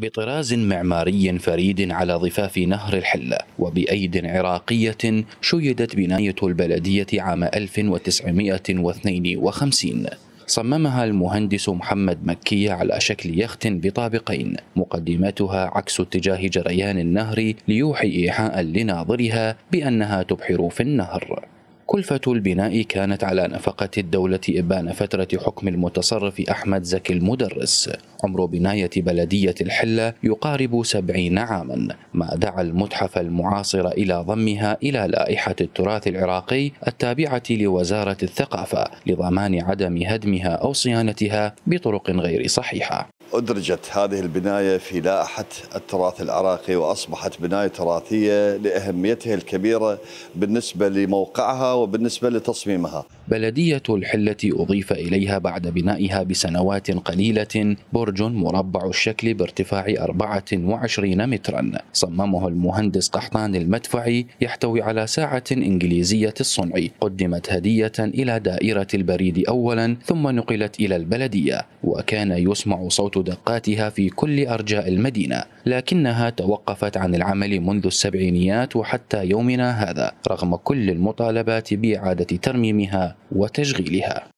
بطراز معماري فريد على ضفاف نهر الحلة وبأيد عراقية شيدت بناية البلدية عام 1952 صممها المهندس محمد مكي على شكل يخت بطابقين مقدمتها عكس اتجاه جريان النهر ليوحي إيحاء لناظرها بأنها تبحر في النهر كلفة البناء كانت على نفقة الدولة إبان فترة حكم المتصرف أحمد زكي المدرس عمر بناية بلدية الحلة يقارب سبعين عاما ما دعا المتحف المعاصر إلى ضمها إلى لائحة التراث العراقي التابعة لوزارة الثقافة لضمان عدم هدمها أو صيانتها بطرق غير صحيحة أدرجت هذه البناية في لائحة التراث العراقي وأصبحت بناية تراثية لأهميتها الكبيرة بالنسبة لموقعها وبالنسبة لتصميمها بلدية الحلة أضيف إليها بعد بنائها بسنوات قليلة برج مربع الشكل بارتفاع 24 مترا صممه المهندس قحطان المدفعي يحتوي على ساعة إنجليزية الصنع قدمت هدية إلى دائرة البريد أولا ثم نقلت إلى البلدية وكان يسمع صوت دقاتها في كل أرجاء المدينة لكنها توقفت عن العمل منذ السبعينيات وحتى يومنا هذا رغم كل المطالبات بإعادة ترميمها وتشغيلها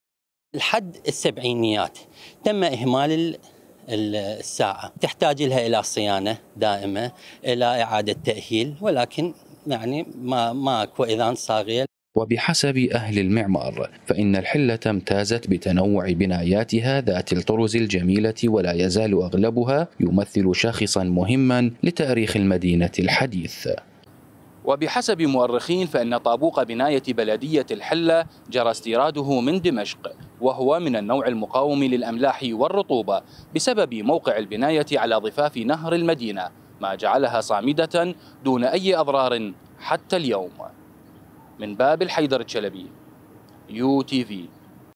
لحد السبعينيات تم إهمال الساعة تحتاج لها إلى صيانة دائمة إلى إعادة تأهيل ولكن يعني ما ماكو إذان صاغية وبحسب أهل المعمار فإن الحلة امتازت بتنوع بناياتها ذات الطرز الجميلة ولا يزال أغلبها يمثل شخصا مهما لتاريخ المدينة الحديث وبحسب مؤرخين فإن طابوق بناية بلدية الحلة جرى استيراده من دمشق وهو من النوع المقاوم للأملاح والرطوبة بسبب موقع البناية على ضفاف نهر المدينة ما جعلها صامدة دون أي أضرار حتى اليوم من باب الحيدر الشلبي يو تي في